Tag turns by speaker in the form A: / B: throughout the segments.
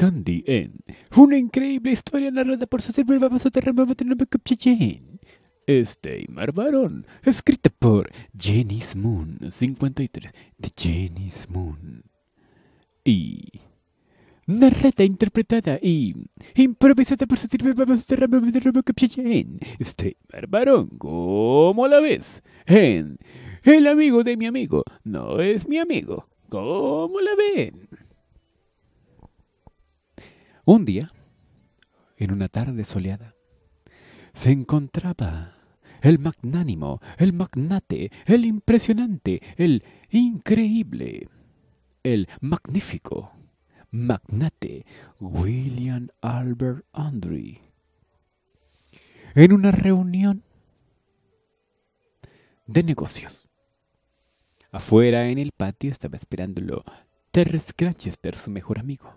A: Candy en una increíble historia narrada por su nombre terremoto Este Mar Barón, escrita por Janice Moon 53 de Jenny's Moon. Y narrada, interpretada y improvisada por su nombre terremoto Este Mar Marbarón. ¿cómo la ves? En El amigo de mi amigo no es mi amigo. ¿Cómo la ven? Un día, en una tarde soleada, se encontraba el magnánimo, el magnate, el impresionante, el increíble, el magnífico, magnate William Albert Andre. En una reunión de negocios. Afuera en el patio estaba esperándolo Terrence Granchester, su mejor amigo.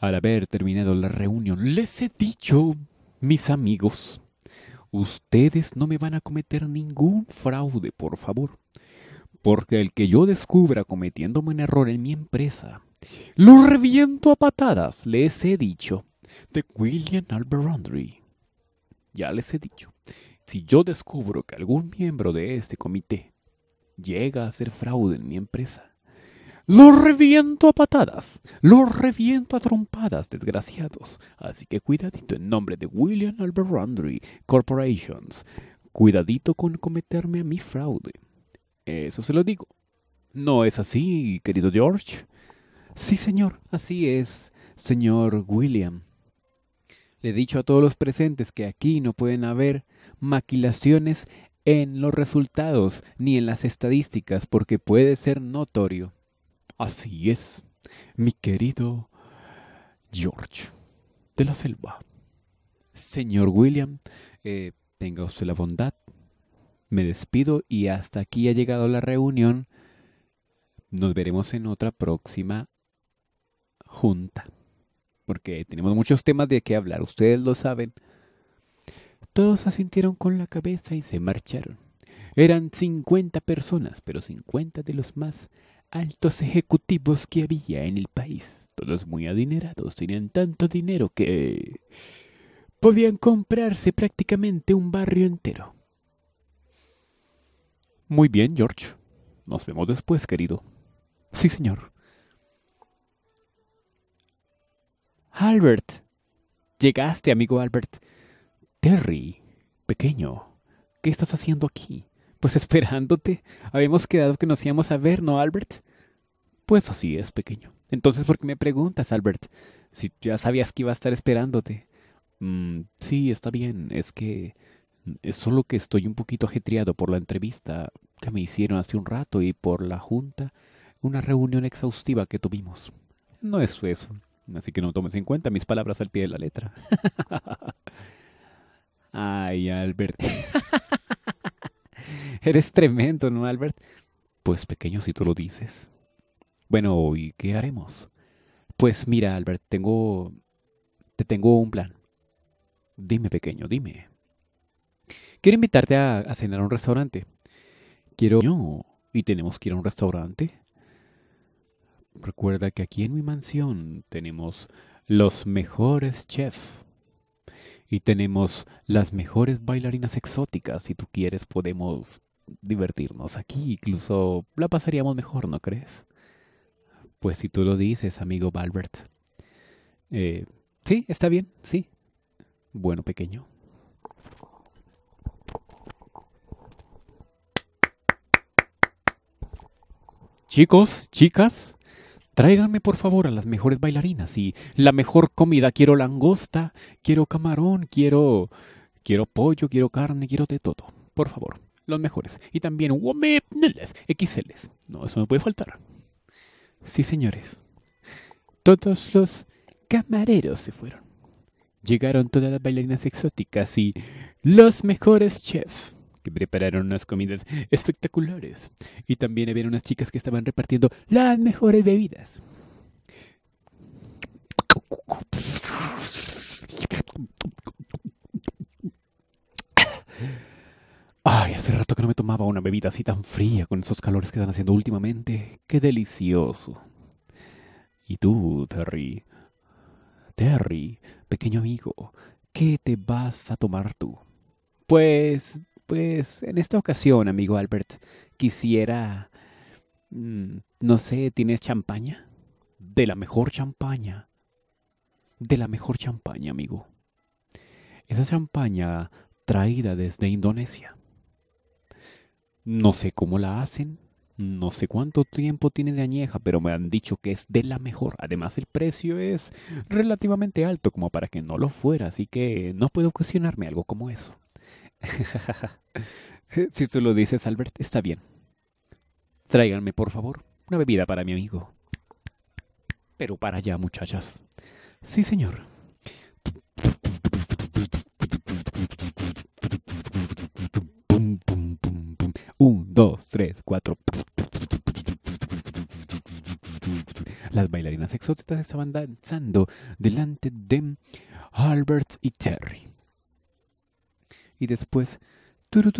A: Al haber terminado la reunión, les he dicho, mis amigos, ustedes no me van a cometer ningún fraude, por favor, porque el que yo descubra cometiéndome un error en mi empresa, lo reviento a patadas, les he dicho, de William Albert Ya les he dicho, si yo descubro que algún miembro de este comité llega a hacer fraude en mi empresa, lo reviento a patadas, los reviento a trompadas, desgraciados. Así que cuidadito en nombre de William Albert Corporations. Cuidadito con cometerme a mi fraude. Eso se lo digo. ¿No es así, querido George? Sí, señor, así es, señor William. Le he dicho a todos los presentes que aquí no pueden haber maquilaciones en los resultados ni en las estadísticas porque puede ser notorio. Así es, mi querido George de la Selva. Señor William, eh, tenga usted la bondad. Me despido y hasta aquí ha llegado la reunión. Nos veremos en otra próxima junta. Porque tenemos muchos temas de qué hablar, ustedes lo saben. Todos asintieron con la cabeza y se marcharon. Eran 50 personas, pero 50 de los más altos ejecutivos que había en el país. Todos muy adinerados, tenían tanto dinero que podían comprarse prácticamente un barrio entero. Muy bien, George. Nos vemos después, querido. Sí, señor. Albert. Llegaste, amigo Albert. Terry, pequeño, ¿qué estás haciendo aquí? Pues esperándote. Habíamos quedado que nos íbamos a ver, ¿no, Albert? Pues así es, pequeño. Entonces, ¿por qué me preguntas, Albert? Si ya sabías que iba a estar esperándote. Mm, sí, está bien. Es que es solo que estoy un poquito ajetreado por la entrevista que me hicieron hace un rato y por la junta, una reunión exhaustiva que tuvimos. No es eso. Así que no tomes en cuenta mis palabras al pie de la letra. Ay, Albert. Eres tremendo, ¿no, Albert? Pues pequeño, si tú lo dices. Bueno, ¿y qué haremos? Pues mira, Albert, tengo... Te tengo un plan. Dime, pequeño, dime. Quiero invitarte a, a cenar a un restaurante. Quiero... ¿Y tenemos que ir a un restaurante? Recuerda que aquí en mi mansión tenemos los mejores chefs y tenemos las mejores bailarinas exóticas. Si tú quieres, podemos divertirnos aquí. Incluso la pasaríamos mejor, ¿no crees? Pues si tú lo dices, amigo Valbert. Eh, sí, está bien, sí. Bueno, pequeño. Chicos, chicas, Tráiganme por favor a las mejores bailarinas y la mejor comida. Quiero langosta, quiero camarón, quiero quiero pollo, quiero carne, quiero de todo. Por favor, los mejores. Y también XLs. No, eso no puede faltar. Sí, señores. Todos los camareros se fueron. Llegaron todas las bailarinas exóticas y los mejores chefs que prepararon unas comidas espectaculares. Y también había unas chicas que estaban repartiendo las mejores bebidas. Ay, hace rato que no me tomaba una bebida así tan fría con esos calores que están haciendo últimamente. ¡Qué delicioso! Y tú, Terry, Terry, pequeño amigo, ¿qué te vas a tomar tú? Pues pues en esta ocasión, amigo Albert, quisiera... Mm, no sé, ¿tienes champaña? De la mejor champaña. De la mejor champaña, amigo. Esa champaña traída desde Indonesia. No sé cómo la hacen, no sé cuánto tiempo tiene de añeja, pero me han dicho que es de la mejor. Además, el precio es relativamente alto como para que no lo fuera, así que no puedo cuestionarme algo como eso. si tú lo dices, Albert, está bien. Tráiganme, por favor, una bebida para mi amigo. Pero para allá, muchachas. Sí, señor. Un, dos, tres, cuatro. Las bailarinas exóticas estaban danzando delante de Albert y Terry y después Estaban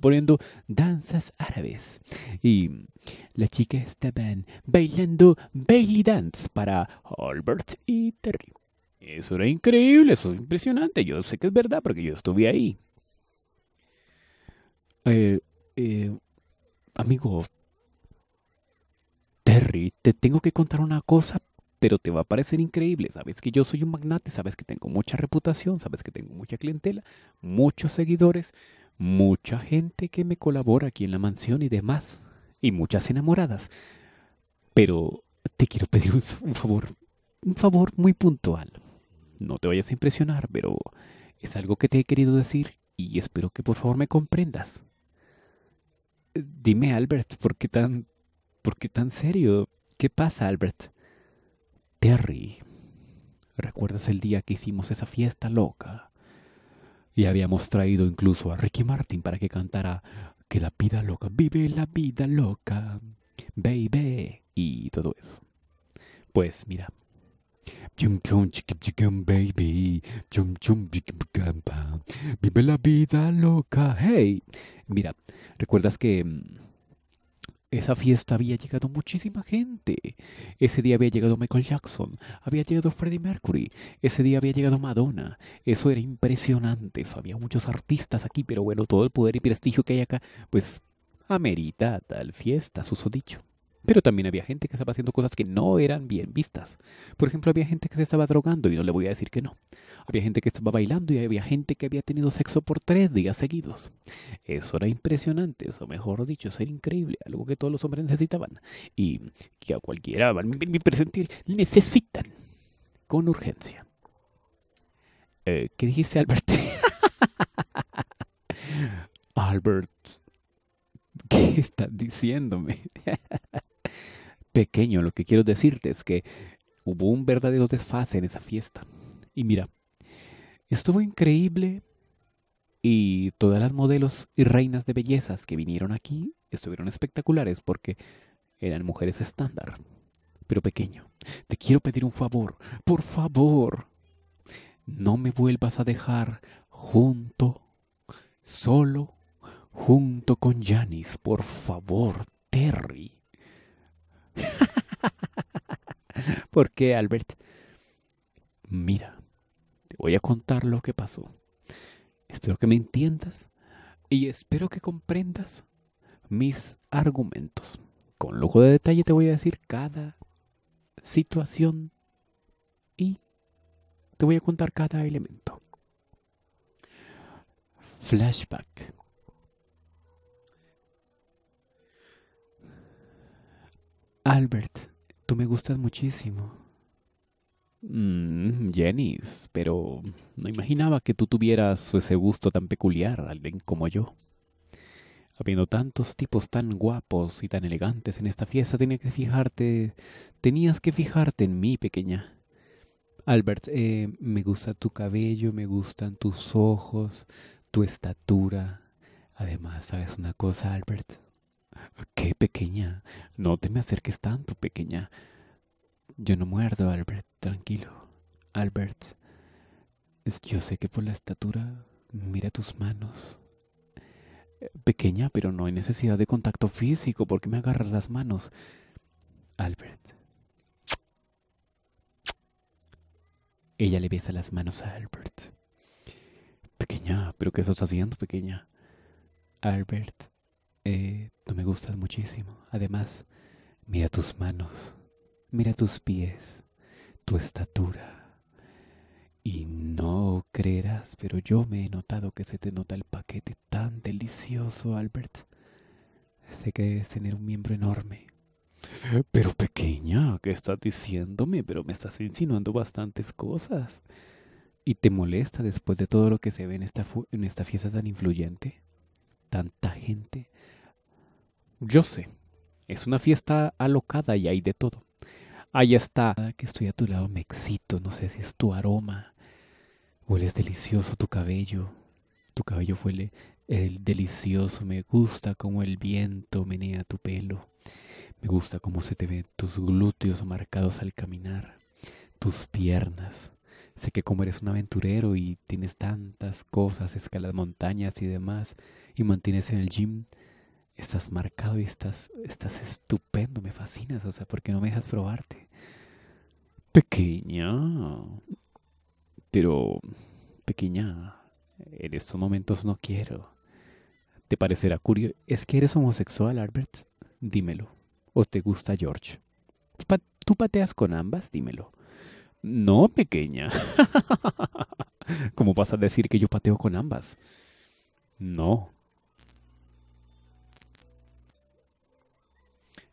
A: poniendo danzas árabes y las chicas estaban bailando bailey dance para Albert y Terry. Eso era increíble, eso es impresionante. Yo sé que es verdad porque yo estuve ahí. amigo, Terry, te tengo que contar una cosa, pero te va a parecer increíble. Sabes que yo soy un magnate, sabes que tengo mucha reputación, sabes que tengo mucha clientela, muchos seguidores, mucha gente que me colabora aquí en la mansión y demás, y muchas enamoradas. Pero te quiero pedir un, favor, un favor muy puntual. No te vayas a impresionar, pero es algo que te he querido decir y espero que por favor me comprendas. Eh, dime, Albert, ¿por qué tan ¿Por qué tan serio? ¿Qué pasa, Albert? Terry, ¿recuerdas el día que hicimos esa fiesta loca? Y habíamos traído incluso a Ricky Martin para que cantara Que la vida loca, vive la vida loca, baby, y todo eso. Pues mira. baby. Vive la vida loca. Hey. Mira, ¿recuerdas que mm, esa fiesta había llegado muchísima gente. Ese día había llegado Michael Jackson, había llegado Freddie Mercury, ese día había llegado Madonna. Eso era impresionante. Eso había muchos artistas aquí, pero bueno, todo el poder y prestigio que hay acá, pues amerita tal fiesta, susodicho. dicho. Pero también había gente que estaba haciendo cosas que no eran bien vistas. Por ejemplo, había gente que se estaba drogando y no le voy a decir que no. Había gente que estaba bailando y había gente que había tenido sexo por tres días seguidos. Eso era impresionante, eso mejor dicho, eso era increíble, algo que todos los hombres necesitaban y que a cualquiera, mi presentir, necesitan con urgencia. Eh, ¿Qué dijiste, Albert? Albert, ¿qué estás diciéndome? pequeño. Lo que quiero decirte es que hubo un verdadero desfase en esa fiesta. Y mira, estuvo increíble y todas las modelos y reinas de bellezas que vinieron aquí estuvieron espectaculares porque eran mujeres estándar. Pero pequeño, te quiero pedir un favor, por favor, no me vuelvas a dejar junto, solo, junto con Janis, por favor, Terry. ¿Por qué, Albert? Mira, te voy a contar lo que pasó. Espero que me entiendas y espero que comprendas mis argumentos. Con lujo de detalle te voy a decir cada situación y te voy a contar cada elemento. Flashback. Albert, tú me gustas muchísimo. Mm, Jenny, pero no imaginaba que tú tuvieras ese gusto tan peculiar, alguien como yo. Habiendo tantos tipos tan guapos y tan elegantes en esta fiesta, tenía que fijarte, tenías que fijarte en mí, pequeña. Albert, eh, me gusta tu cabello, me gustan tus ojos, tu estatura. Además, ¿sabes una cosa, Albert? ¿Qué pequeña? No te me acerques tanto, pequeña. Yo no muerdo, Albert, tranquilo. Albert, yo sé que por la estatura, mira tus manos. Pequeña, pero no hay necesidad de contacto físico, ¿por qué me agarras las manos? Albert. Ella le besa las manos a Albert. Pequeña, ¿pero qué estás haciendo, pequeña? Albert, eh, Tú me gustas muchísimo. Además, mira tus manos, mira tus pies, tu estatura. Y no creerás, pero yo me he notado que se te nota el paquete tan delicioso, Albert. Sé que debes tener un miembro enorme. Pero pequeña, ¿qué estás diciéndome? Pero me estás insinuando bastantes cosas. ¿Y te molesta después de todo lo que se ve esta, en esta fiesta tan influyente? Tanta gente, yo sé, es una fiesta alocada y hay de todo. Allá está, ah, que estoy a tu lado me excito, no sé si es tu aroma. Hueles delicioso tu cabello. Tu cabello huele el delicioso, me gusta como el viento menea tu pelo. Me gusta cómo se te ven tus glúteos marcados al caminar, tus piernas. Sé que como eres un aventurero y tienes tantas cosas, escalas montañas y demás, y mantienes en el gym, estás marcado y estás, estás estupendo, me fascinas, o sea, ¿por qué no me dejas probarte. Pequeña, pero pequeña, en estos momentos no quiero. ¿Te parecerá curioso? ¿Es que eres homosexual, Albert? Dímelo. ¿O te gusta George? ¿Tú pateas con ambas? Dímelo. No, pequeña. ¿Cómo vas a decir que yo pateo con ambas? No,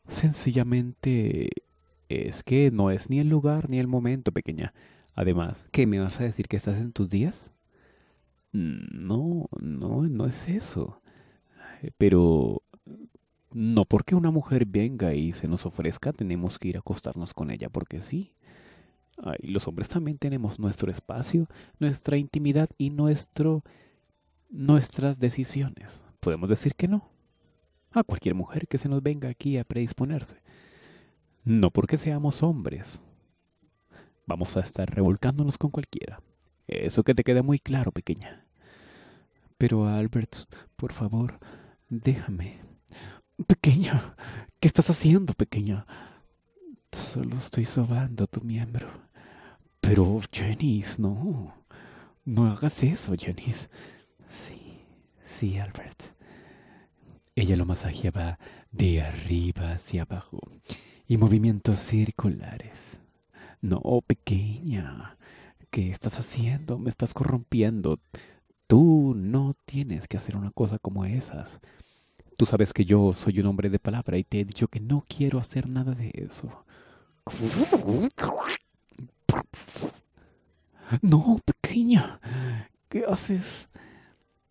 A: Sencillamente es que no es ni el lugar ni el momento, pequeña. Además, ¿qué me vas a decir que estás en tus días? No, no, no es eso. Pero no porque una mujer venga y se nos ofrezca, tenemos que ir a acostarnos con ella porque sí. los hombres también tenemos nuestro espacio, nuestra intimidad y nuestro nuestras decisiones. ¿Podemos decir que no? a cualquier mujer que se nos venga aquí a predisponerse. No porque seamos hombres. Vamos a estar revolcándonos con cualquiera. Eso que te queda muy claro, pequeña. Pero, Albert, por favor, déjame. Pequeña, ¿qué estás haciendo, pequeña? Solo estoy sobando tu miembro. Pero, Janice, no. No hagas eso, Janice. Sí, sí, Albert. Ella lo masajeaba de arriba hacia abajo y movimientos circulares. No, pequeña, ¿qué estás haciendo? Me estás corrompiendo. Tú no tienes que hacer una cosa como esas. Tú sabes que yo soy un hombre de palabra y te he dicho que no quiero hacer nada de eso. No, pequeña, ¿qué haces?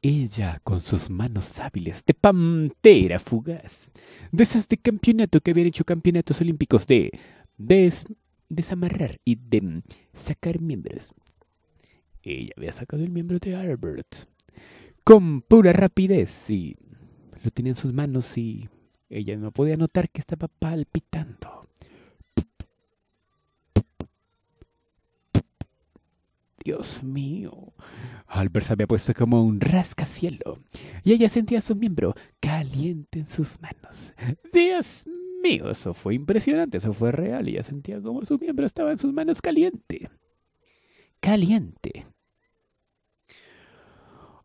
A: Ella, con sus manos hábiles de pantera fugaz, de esas de campeonato que habían hecho campeonatos olímpicos de desamarrar y de sacar miembros. Ella había sacado el miembro de Albert con pura rapidez y lo tenía en sus manos y ella no podía notar que estaba palpitando. Dios mío. Albert se había puesto como un rascacielo y ella sentía su miembro caliente en sus manos. Dios mío, eso fue impresionante, eso fue real. Ella sentía como su miembro estaba en sus manos caliente. Caliente.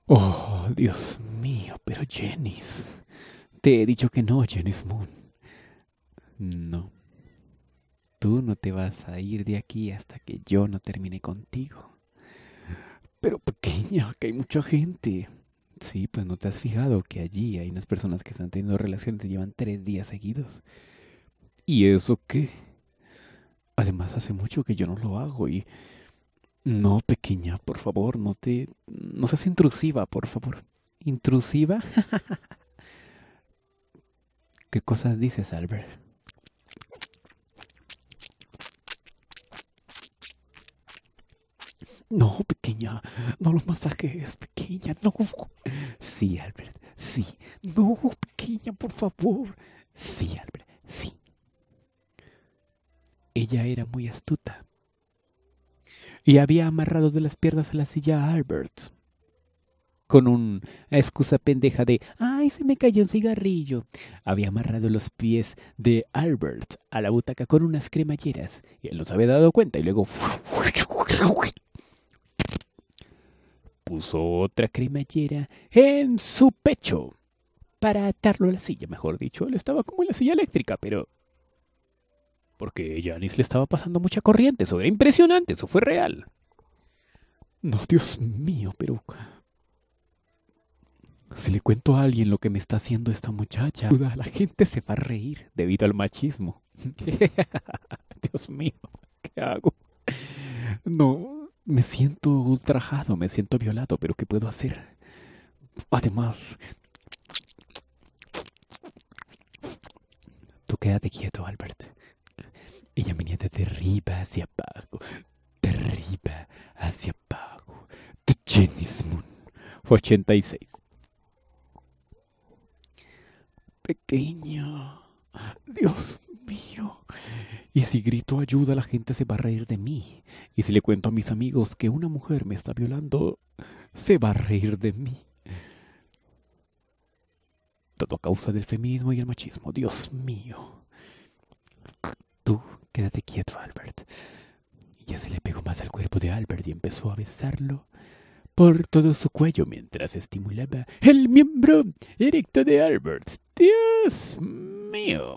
A: Oh, Dios mío, pero jenis Te he dicho que no, Jenis Moon. No. Tú no te vas a ir de aquí hasta que yo no termine contigo pero pequeña, que hay mucha gente. Sí, pues no te has fijado que allí hay unas personas que están teniendo relaciones y llevan tres días seguidos. ¿Y eso qué? Además, hace mucho que yo no lo hago y... No, pequeña, por favor, no te... No seas intrusiva, por favor. ¿Intrusiva? ¿Qué cosas dices, Albert? No, pequeña, no los masajes, pequeña, no. Sí, Albert, sí. No, pequeña, por favor. Sí, Albert, sí. Ella era muy astuta y había amarrado de las piernas a la silla a Albert con una excusa pendeja de ¡Ay, se me cayó un cigarrillo! Había amarrado los pies de Albert a la butaca con unas cremalleras y él no se había dado cuenta y luego puso otra cremallera en su pecho para atarlo a la silla, mejor dicho. Él estaba como en la silla eléctrica, pero... Porque Janis le estaba pasando mucha corriente, eso era impresionante, eso fue real. No, Dios mío, Peruca. Si le cuento a alguien lo que me está haciendo esta muchacha, la gente se va a reír debido al machismo. Dios mío, ¿qué hago? No, me siento ultrajado, me siento violado, pero ¿qué puedo hacer? Además... Tú quédate quieto, Albert. Ella venía de arriba hacia abajo, de arriba hacia abajo. The Moon, 86. Pequeño, Dios mío, y si grito ayuda, la gente se va a reír de mí. Y si le cuento a mis amigos que una mujer me está violando, se va a reír de mí. Todo a causa del feminismo y el machismo. Dios mío. Tú, quédate quieto, Albert. Ya se le pegó más al cuerpo de Albert y empezó a besarlo por todo su cuello mientras estimulaba el miembro erecto de Albert. Dios mío.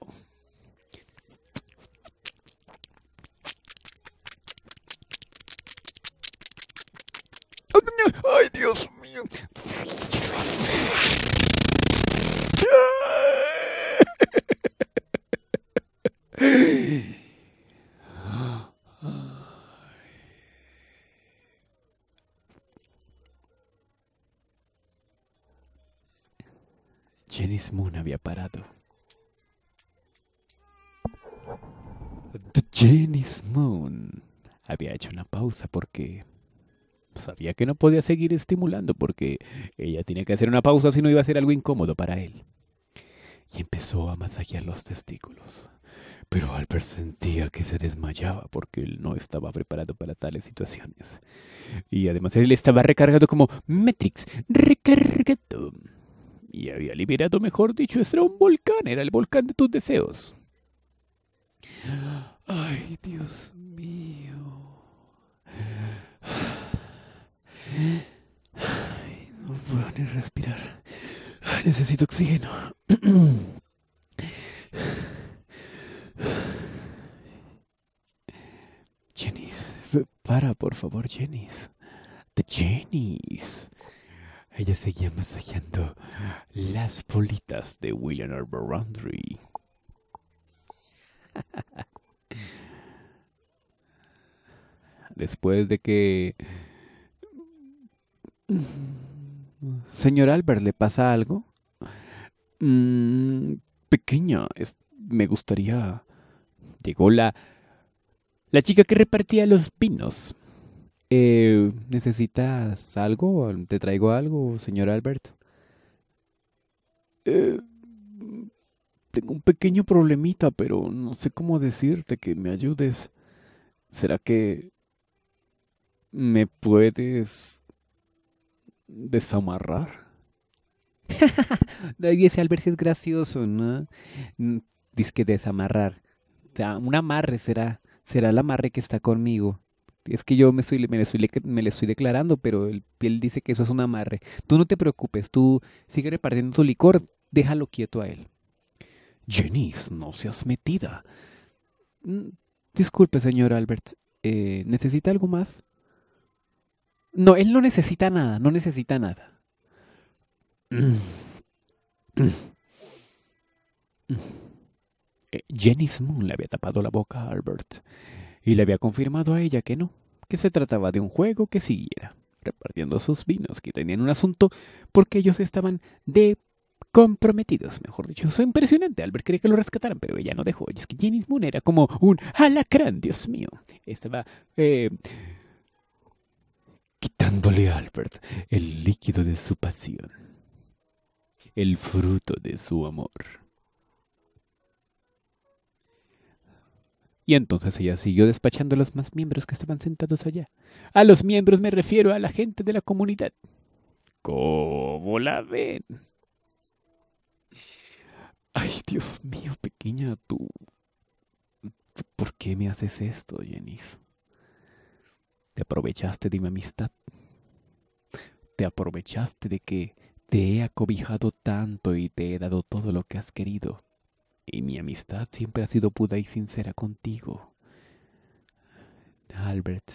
A: Moon había parado. The Janice Moon había hecho una pausa porque sabía que no podía seguir estimulando porque ella tenía que hacer una pausa si no iba a ser algo incómodo para él. Y empezó a masajear los testículos. Pero Albert sentía que se desmayaba porque él no estaba preparado para tales situaciones. Y además él estaba recargado como Matrix, recargado y había liberado, mejor dicho, era un volcán, era el volcán de tus deseos. Ay, Dios mío. no puedo ni respirar. necesito oxígeno. Jenny, para, por favor, Jenny. The ella seguía masajeando las bolitas de William Arborandry. Después de que... Señor Albert, ¿le pasa algo? Mm, pequeña, me gustaría... Llegó la... La chica que repartía los pinos eh, ¿necesitas algo? ¿Te traigo algo, señor Alberto? Eh, tengo un pequeño problemita, pero no sé cómo decirte que me ayudes. ¿Será que me puedes desamarrar? ahí ese Albert es gracioso, ¿no? Mm, dice que desamarrar. O sea, un amarre será, será el amarre que está conmigo es que yo me, me, le estoy declarando, pero él, dice que eso es un amarre. Tú no te preocupes, tú sigue repartiendo tu licor, déjalo quieto a él. Jenny, no seas metida. Mm, disculpe, señor Albert, eh, ¿necesita algo más? No, él no necesita nada, no necesita nada. Mm, mm, eh, Moon le había tapado la boca a Albert y le había confirmado a ella que no, que se trataba de un juego que siguiera, repartiendo sus vinos que tenían un asunto porque ellos estaban de comprometidos, mejor dicho. Eso impresionante. Albert quería que lo rescataran, pero ella no dejó. Y es que Jenny's Moon era como un alacrán, Dios mío. Estaba eh, quitándole a Albert el líquido de su pasión, el fruto de su amor. Y entonces ella siguió despachando a los más miembros que estaban sentados allá. A los miembros me refiero a la gente de la comunidad. ¿Cómo la ven? Ay, Dios mío, pequeña, tú. ¿Por qué me haces esto, Jenis? Te aprovechaste de mi amistad. Te aprovechaste de que te he acobijado tanto y te he dado todo lo que has querido y mi amistad siempre ha sido pura y sincera contigo. Albert,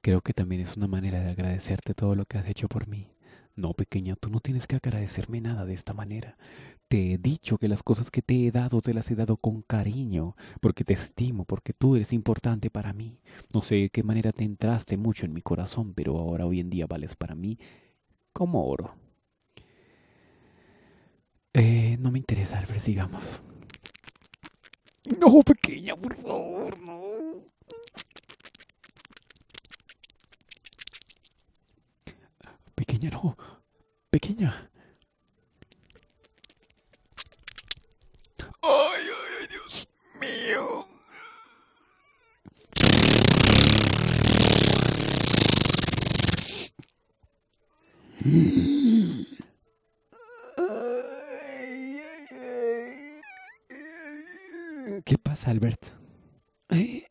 A: creo que también es una manera de agradecerte todo lo que has hecho por mí. No, pequeña, tú no tienes que agradecerme nada de esta manera. Te he dicho que las cosas que te he dado te las he dado con cariño, porque te estimo, porque tú eres importante para mí. No sé de qué manera te entraste mucho en mi corazón, pero ahora hoy en día vales para mí como oro. Eh, no me interesa, Albert, sigamos. No, pequeña, por favor, no. Pequeña, no. Pequeña. Ay, ay, Dios mío. Mm. Albert? Ay,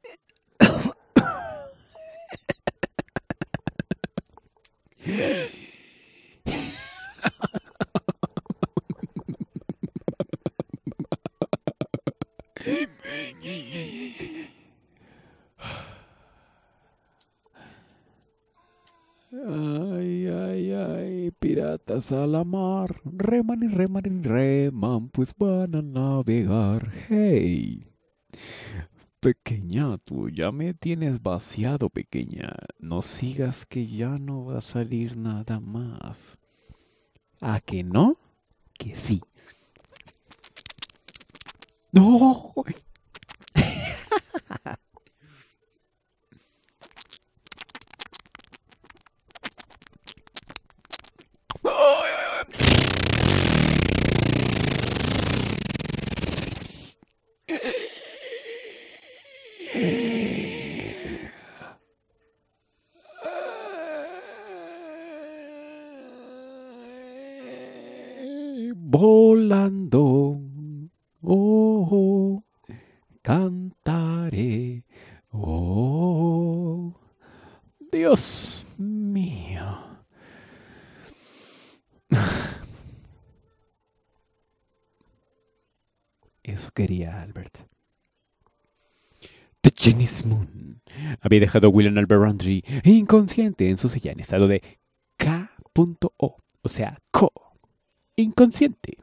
A: ay, ay, piratas a la mar, reman y reman y reman, pues van a navegar, hey. Pequeña, tú ya me tienes vaciado, pequeña. No sigas que ya no va a salir nada más. ¿A que no? Que sí. ¡No! volando. Oh, cantaré. Oh, Dios mío. Eso quería Albert. The Chinese Moon había dejado a William Rundry inconsciente en su silla en estado de K.O, o sea, co inconsciente.